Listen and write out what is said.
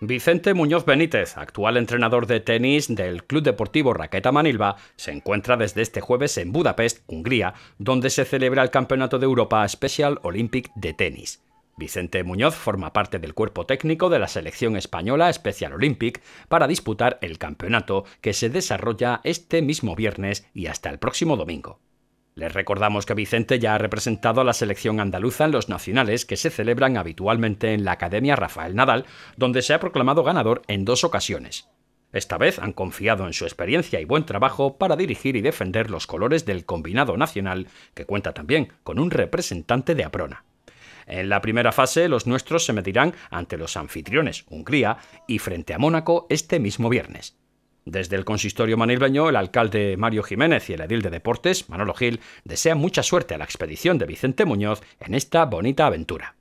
Vicente Muñoz Benítez, actual entrenador de tenis del Club Deportivo Raqueta Manilva, se encuentra desde este jueves en Budapest, Hungría, donde se celebra el Campeonato de Europa Special Olympic de tenis. Vicente Muñoz forma parte del cuerpo técnico de la selección española Special Olympic para disputar el campeonato que se desarrolla este mismo viernes y hasta el próximo domingo. Les recordamos que Vicente ya ha representado a la selección andaluza en los nacionales que se celebran habitualmente en la Academia Rafael Nadal, donde se ha proclamado ganador en dos ocasiones. Esta vez han confiado en su experiencia y buen trabajo para dirigir y defender los colores del combinado nacional, que cuenta también con un representante de Aprona. En la primera fase, los nuestros se medirán ante los anfitriones, Hungría, y frente a Mónaco este mismo viernes. Desde el consistorio manilbeño, el alcalde Mario Jiménez y el edil de deportes, Manolo Gil, desean mucha suerte a la expedición de Vicente Muñoz en esta bonita aventura.